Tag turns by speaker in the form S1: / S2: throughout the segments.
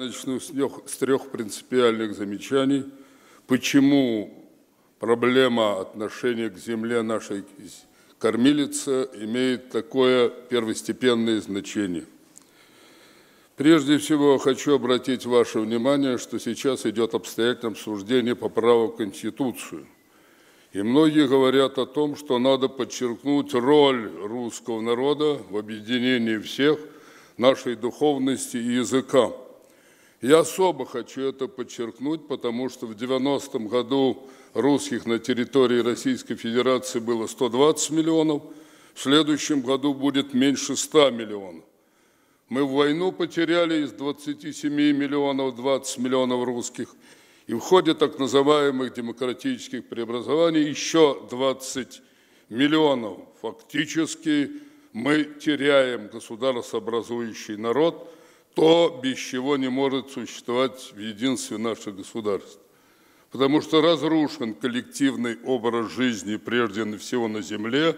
S1: Начну с трех, с трех принципиальных замечаний, почему проблема отношения к земле нашей кормилицы имеет такое первостепенное значение. Прежде всего, хочу обратить ваше внимание, что сейчас идет обстоятельное обсуждение по праву Конституцию. И многие говорят о том, что надо подчеркнуть роль русского народа в объединении всех нашей духовности и языка – я особо хочу это подчеркнуть, потому что в 90-м году русских на территории Российской Федерации было 120 миллионов, в следующем году будет меньше 100 миллионов. Мы в войну потеряли из 27 миллионов 20 миллионов русских, и в ходе так называемых демократических преобразований еще 20 миллионов. Фактически мы теряем государствообразующий народ – то, без чего не может существовать в единстве наших государств. Потому что разрушен коллективный образ жизни прежде всего на земле,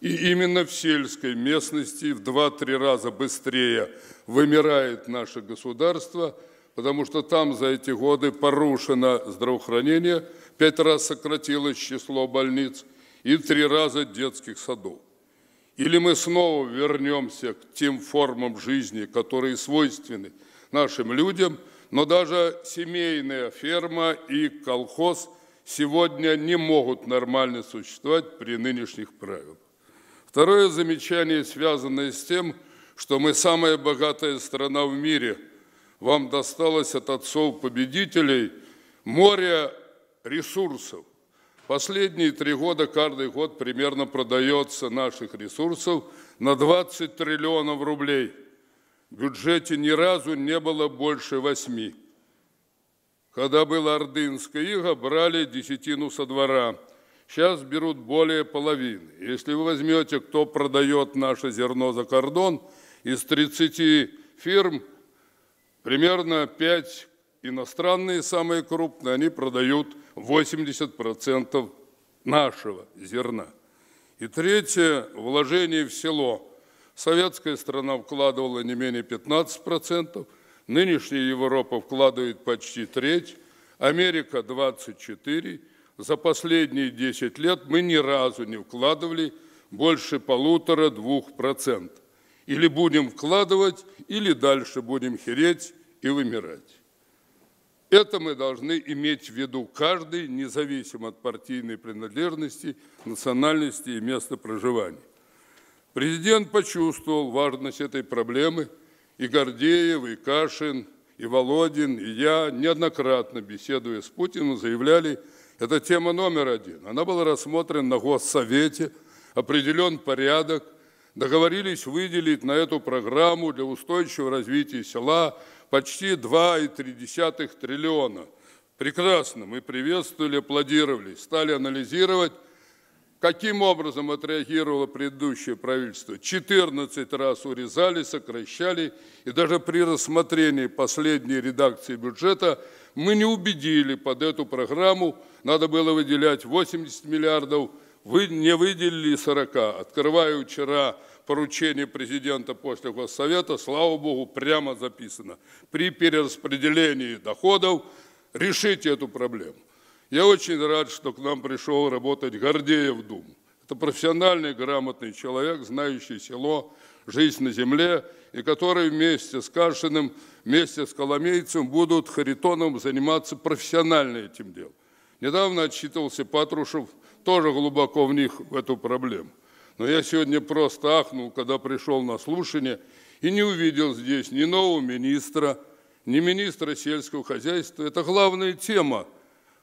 S1: и именно в сельской местности в 2-3 раза быстрее вымирает наше государство, потому что там за эти годы порушено здравоохранение, пять раз сократилось число больниц и три раза детских садов. Или мы снова вернемся к тем формам жизни, которые свойственны нашим людям, но даже семейная ферма и колхоз сегодня не могут нормально существовать при нынешних правилах. Второе замечание связано с тем, что мы самая богатая страна в мире. Вам досталось от отцов-победителей море ресурсов. Последние три года каждый год примерно продается наших ресурсов на 20 триллионов рублей. В бюджете ни разу не было больше восьми. Когда было Ордынское ига, брали десятину со двора. Сейчас берут более половины. Если вы возьмете, кто продает наше зерно за кордон, из 30 фирм примерно 5 иностранные, самые крупные, они продают 80% нашего зерна. И третье – вложение в село. Советская страна вкладывала не менее 15%, нынешняя Европа вкладывает почти треть, Америка – 24%. За последние 10 лет мы ни разу не вкладывали больше полутора-двух процентов. Или будем вкладывать, или дальше будем хереть и вымирать. Это мы должны иметь в виду каждый, независимо от партийной принадлежности, национальности и места проживания. Президент почувствовал важность этой проблемы, и Гордеев, и Кашин, и Володин, и я, неоднократно беседуя с Путиным, заявляли, это тема номер один. Она была рассмотрена на Госсовете, определен порядок, договорились выделить на эту программу для устойчивого развития села – почти 2,3 триллиона. Прекрасно, мы приветствовали, аплодировали, стали анализировать, каким образом отреагировало предыдущее правительство. 14 раз урезали, сокращали, и даже при рассмотрении последней редакции бюджета мы не убедили под эту программу, надо было выделять 80 миллиардов, вы не выделили 40. Открываю вчера поручение президента после Госсовета, слава Богу, прямо записано. При перераспределении доходов решите эту проблему. Я очень рад, что к нам пришел работать Гордеев Дум. Это профессиональный, грамотный человек, знающий село, жизнь на земле, и который вместе с Кашиным, вместе с Коломейцем будут Харитоном заниматься профессионально этим делом. Недавно отчитывался Патрушев, тоже глубоко в них в эту проблему. Но я сегодня просто ахнул, когда пришел на слушание и не увидел здесь ни нового министра, ни министра сельского хозяйства. Это главная тема.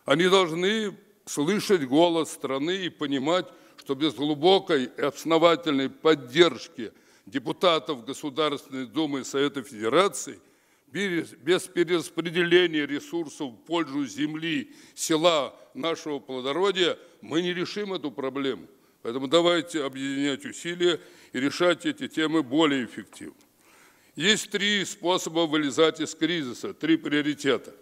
S1: Они должны слышать голос страны и понимать, что без глубокой и основательной поддержки депутатов Государственной Думы и Совета Федерации, без перераспределения ресурсов в пользу земли, села, нашего плодородия, мы не решим эту проблему. Поэтому давайте объединять усилия и решать эти темы более эффективно. Есть три способа вылезать из кризиса, три приоритета.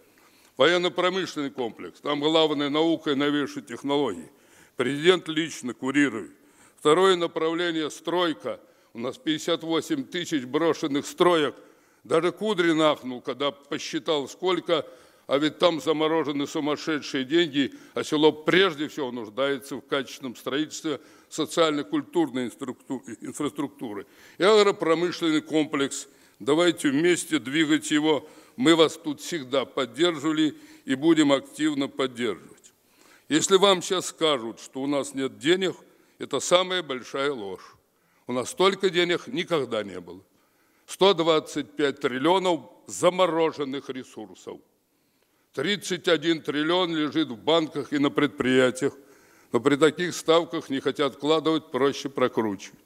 S1: Военно-промышленный комплекс, там главная наука и новейшие технологии. Президент лично курирует. Второе направление – стройка. У нас 58 тысяч брошенных строек. Даже Кудрин ахнул, когда посчитал, сколько а ведь там заморожены сумасшедшие деньги, а село прежде всего нуждается в качественном строительстве социально-культурной инфраструктуры. И агропромышленный комплекс. Давайте вместе двигать его. Мы вас тут всегда поддерживали и будем активно поддерживать. Если вам сейчас скажут, что у нас нет денег, это самая большая ложь. У нас столько денег никогда не было. 125 триллионов замороженных ресурсов. 31 триллион лежит в банках и на предприятиях, но при таких ставках не хотят вкладывать, проще прокручивать.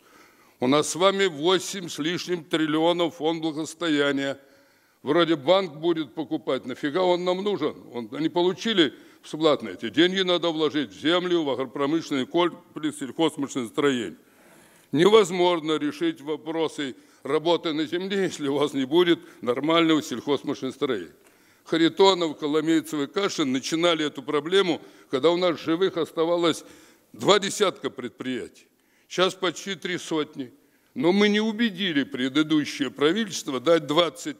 S1: У нас с вами 8 с лишним триллионов фонд благосостояния. Вроде банк будет покупать, нафига он нам нужен? Он, они получили бесплатно эти деньги, надо вложить в землю, в агропромышленный комплекс, сельхозмашиностроение. Невозможно решить вопросы работы на земле, если у вас не будет нормального сельхозмашиностроения. Харитонов, Коломейцев и Кашин начинали эту проблему, когда у нас живых оставалось два десятка предприятий. Сейчас почти три сотни. Но мы не убедили предыдущее правительство дать 20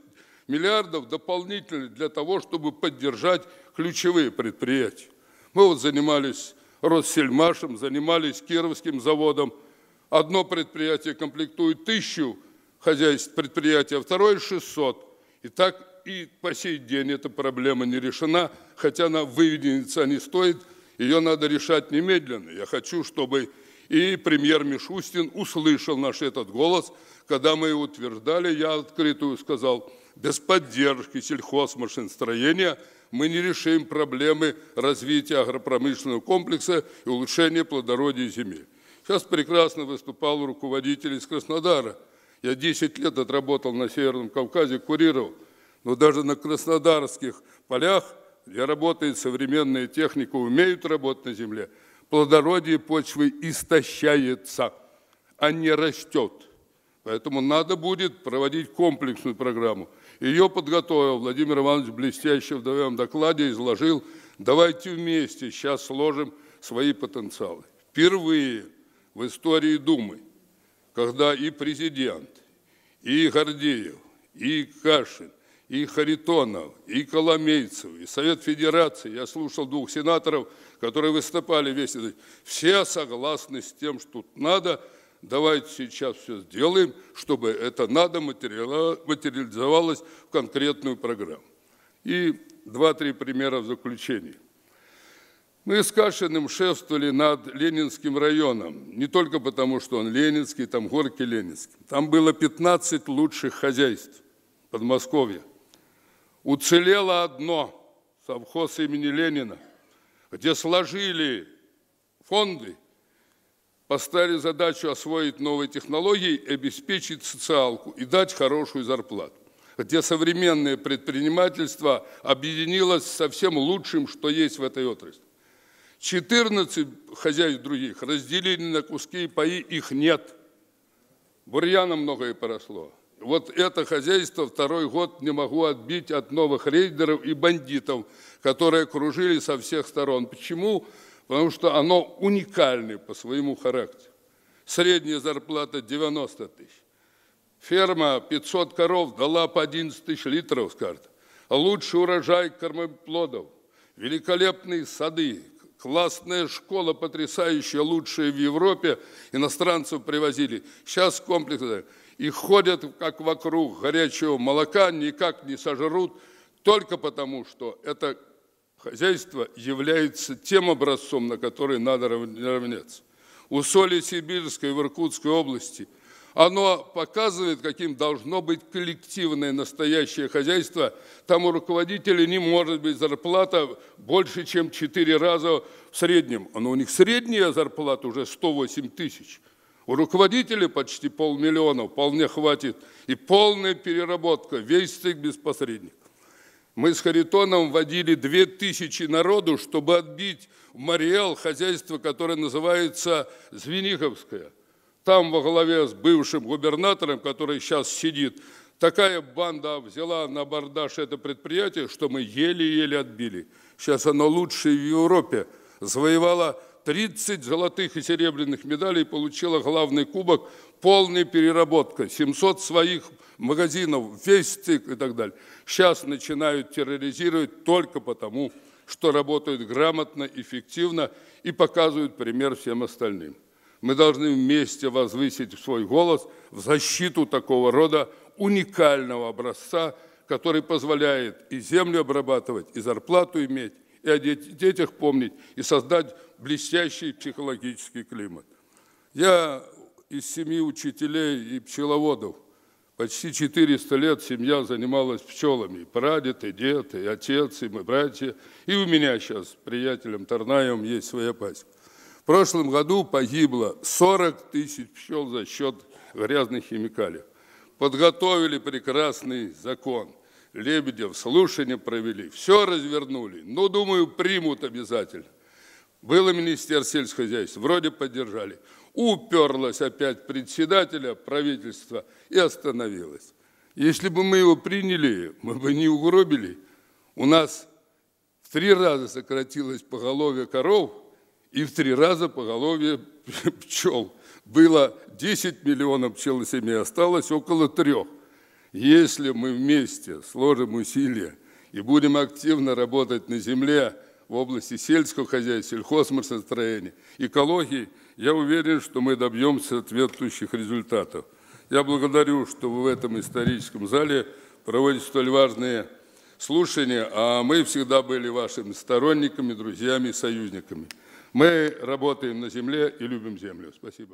S1: миллиардов дополнительно для того, чтобы поддержать ключевые предприятия. Мы вот занимались Россельмашем, занимались Кировским заводом. Одно предприятие комплектует тысячу хозяйств предприятия, а второе – 600. И так и по сей день эта проблема не решена, хотя она выведенница не стоит, ее надо решать немедленно. Я хочу, чтобы и премьер Мишустин услышал наш этот голос. Когда мы его утверждали, я открытую сказал, без поддержки сельхозмашиностроения мы не решим проблемы развития агропромышленного комплекса и улучшения плодородия земель. Сейчас прекрасно выступал руководитель из Краснодара. Я 10 лет отработал на Северном Кавказе, курировал но даже на краснодарских полях, где работает современная техника, умеют работать на земле, плодородие почвы истощается, а не растет. Поэтому надо будет проводить комплексную программу. Ее подготовил Владимир Иванович блестяще в своем докладе, изложил. Давайте вместе сейчас сложим свои потенциалы. Впервые в истории Думы, когда и президент, и Гордеев, и Кашин, и Харитонов, и Коломейцев, и Совет Федерации. Я слушал двух сенаторов, которые выступали весь этот. Все согласны с тем, что тут надо. Давайте сейчас все сделаем, чтобы это надо материализовалось в конкретную программу. И два-три примера в заключении. Мы с Кашиным шествовали над Ленинским районом, не только потому, что он ленинский, там горки Ленинские. Там было 15 лучших хозяйств Подмосковья – Уцелело одно – совхоз имени Ленина, где сложили фонды, поставили задачу освоить новые технологии, обеспечить социалку и дать хорошую зарплату где современное предпринимательство объединилось со всем лучшим, что есть в этой отрасли. 14 хозяев других разделили на куски и паи, их нет. Бурьяна многое поросло. Вот это хозяйство второй год не могу отбить от новых рейдеров и бандитов, которые кружили со всех сторон. Почему? Потому что оно уникальное по своему характеру. Средняя зарплата 90 тысяч. Ферма 500 коров дала по 11 тысяч литров, скажет. Лучший урожай кормоплодов, великолепные сады, классная школа, потрясающая, лучшая в Европе. Иностранцев привозили. Сейчас комплекс и ходят как вокруг горячего молока, никак не сожрут, только потому, что это хозяйство является тем образцом, на который надо равняться. У соли Сибирской в Иркутской области оно показывает, каким должно быть коллективное настоящее хозяйство. Там у руководителя не может быть зарплата больше, чем 4 раза в среднем. А Но ну, у них средняя зарплата уже 108 тысяч – у руководителей почти полмиллиона, вполне хватит. И полная переработка, весь цикл без посредников. Мы с Харитоном водили две тысячи народу, чтобы отбить в Мариэл хозяйство, которое называется Звениховское. Там во главе с бывшим губернатором, который сейчас сидит, такая банда взяла на бордаж это предприятие, что мы еле-еле отбили. Сейчас оно лучшее в Европе. Завоевало 30 золотых и серебряных медалей получила главный кубок «Полная переработка», 700 своих магазинов, вестик и так далее. Сейчас начинают терроризировать только потому, что работают грамотно, эффективно и показывают пример всем остальным. Мы должны вместе возвысить свой голос в защиту такого рода уникального образца, который позволяет и землю обрабатывать, и зарплату иметь, и о детях помнить, и создать блестящий психологический климат. Я из семьи учителей и пчеловодов. Почти 400 лет семья занималась пчелами. И прадед, и дед, и отец, и мы братья. И у меня сейчас приятелем Тарнаем есть своя пасть. В прошлом году погибло 40 тысяч пчел за счет грязных химикалий. Подготовили прекрасный закон. Лебедев слушание провели, все развернули. Но, ну, думаю, примут обязательно. Было Министерство сельского хозяйства, вроде поддержали. Уперлось опять председателя правительства и остановилось. Если бы мы его приняли, мы бы не угробили. У нас в три раза сократилось поголовье коров и в три раза поголовье пчел. Было 10 миллионов пчел на семье, осталось около трех. Если мы вместе сложим усилия и будем активно работать на земле – в области сельского хозяйства, сельхозмарсостроения, экологии, я уверен, что мы добьемся соответствующих результатов. Я благодарю, что вы в этом историческом зале проводите столь важные слушания, а мы всегда были вашими сторонниками, друзьями союзниками. Мы работаем на земле и любим землю. Спасибо.